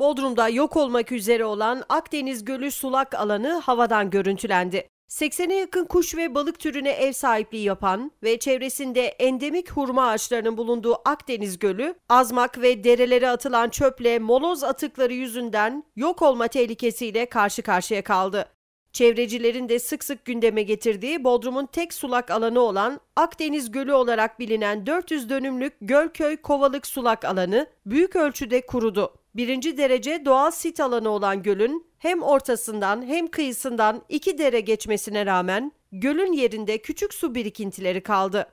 Bodrum'da yok olmak üzere olan Akdeniz Gölü sulak alanı havadan görüntülendi. 80'e yakın kuş ve balık türüne ev sahipliği yapan ve çevresinde endemik hurma ağaçlarının bulunduğu Akdeniz Gölü, azmak ve derelere atılan çöple moloz atıkları yüzünden yok olma tehlikesiyle karşı karşıya kaldı. Çevrecilerin de sık sık gündeme getirdiği Bodrum'un tek sulak alanı olan Akdeniz Gölü olarak bilinen 400 dönümlük Gölköy Kovalık sulak alanı büyük ölçüde kurudu. Birinci derece doğal sit alanı olan gölün hem ortasından hem kıyısından iki dere geçmesine rağmen gölün yerinde küçük su birikintileri kaldı.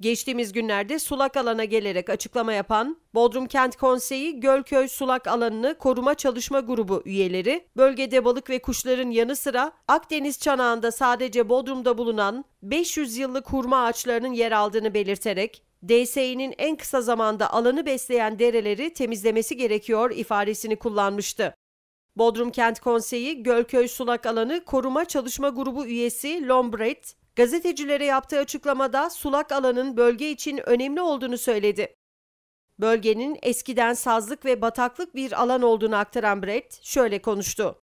Geçtiğimiz günlerde sulak alana gelerek açıklama yapan Bodrum Kent Konseyi Gölköy Sulak Alanını Koruma Çalışma Grubu üyeleri bölgede balık ve kuşların yanı sıra Akdeniz çanağında sadece Bodrum'da bulunan 500 yıllık hurma ağaçlarının yer aldığını belirterek DSİ'nin en kısa zamanda alanı besleyen dereleri temizlemesi gerekiyor ifadesini kullanmıştı. Bodrum Kent Konseyi Gölköy Sulak Alanı Koruma Çalışma Grubu üyesi Lombret, gazetecilere yaptığı açıklamada sulak alanın bölge için önemli olduğunu söyledi. Bölgenin eskiden sazlık ve bataklık bir alan olduğunu aktaran Brett şöyle konuştu.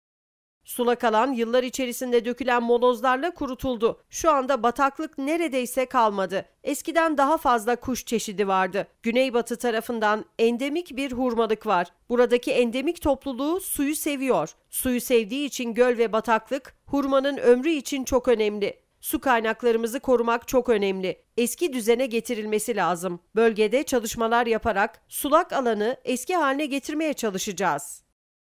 Sula kalan yıllar içerisinde dökülen molozlarla kurutuldu. Şu anda bataklık neredeyse kalmadı. Eskiden daha fazla kuş çeşidi vardı. Güneybatı tarafından endemik bir hurmalık var. Buradaki endemik topluluğu suyu seviyor. Suyu sevdiği için göl ve bataklık hurmanın ömrü için çok önemli. Su kaynaklarımızı korumak çok önemli. Eski düzene getirilmesi lazım. Bölgede çalışmalar yaparak sulak alanı eski haline getirmeye çalışacağız.